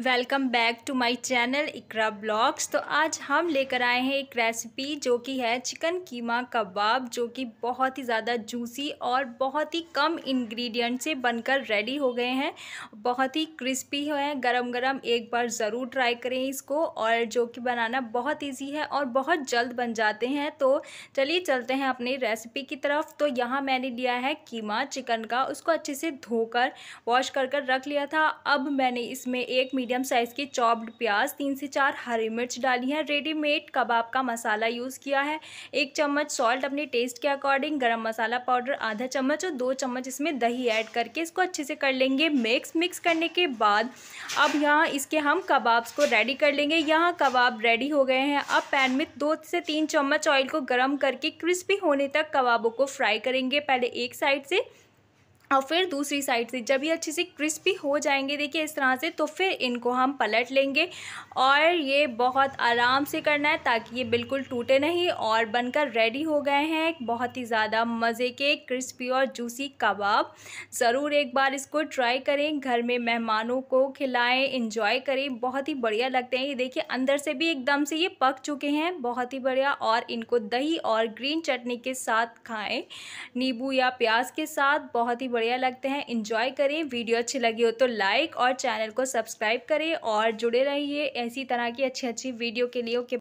welcome back to my channel Iqra blogs तो आज हम लेकर आए हैं एक रेसिपी जो कि है चिकन कीमा कबाब जो कि बहुत ही ज़्यादा जूसी और बहुत ही कम इंग्रेडिएंट से बनकर रेडी हो गए हैं बहुत ही क्रिस्पी हुए हैं गरम गरम एक बार ज़रूर ट्राई करें इसको और जो कि बनाना बहुत ईजी है और बहुत जल्द बन जाते हैं तो चलिए चलते हैं अपनी रेसिपी की तरफ तो यहाँ मैंने लिया है कीमा चिकन का उसको अच्छे से धोकर वॉश कर कर रख लिया था अब मैंने इसमें एक मीडियम साइज़ के चॉप्ड प्याज तीन से चार हरी मिर्च डाली है रेडीमेड कबाब का मसाला यूज़ किया है एक चम्मच सॉल्ट अपने टेस्ट के अकॉर्डिंग गरम मसाला पाउडर आधा चम्मच और दो चम्मच इसमें दही ऐड करके इसको अच्छे से कर लेंगे मिक्स मिक्स करने के बाद अब यहाँ इसके हम कबाब्स को रेडी कर लेंगे यहाँ कबाब रेडी हो गए हैं अब पैन में दो से तीन चम्मच ऑयल को गर्म करके क्रिस्पी होने तक कबाबों को फ्राई करेंगे पहले एक साइड से और फिर दूसरी साइड से जब ये अच्छे से क्रिस्पी हो जाएंगे देखिए इस तरह से तो फिर इनको हम पलट लेंगे और ये बहुत आराम से करना है ताकि ये बिल्कुल टूटे नहीं और बनकर रेडी हो गए हैं बहुत ही ज़्यादा मज़े के क्रिस्पी और जूसी कबाब ज़रूर एक बार इसको ट्राई करें घर में मेहमानों को खिलाएं इंजॉय करें बहुत ही बढ़िया लगते हैं ये देखिए अंदर से भी एकदम से ये पक चुके हैं बहुत ही बढ़िया और इनको दही और ग्रीन चटनी के साथ खाएँ नींबू या प्याज के साथ बहुत ही बढ़िया लगते हैं इन्जॉय करें वीडियो अच्छी लगी हो तो लाइक और चैनल को सब्सक्राइब करें और जुड़े रहिए ऐसी तरह की अच्छी अच्छी वीडियो के लिए ओके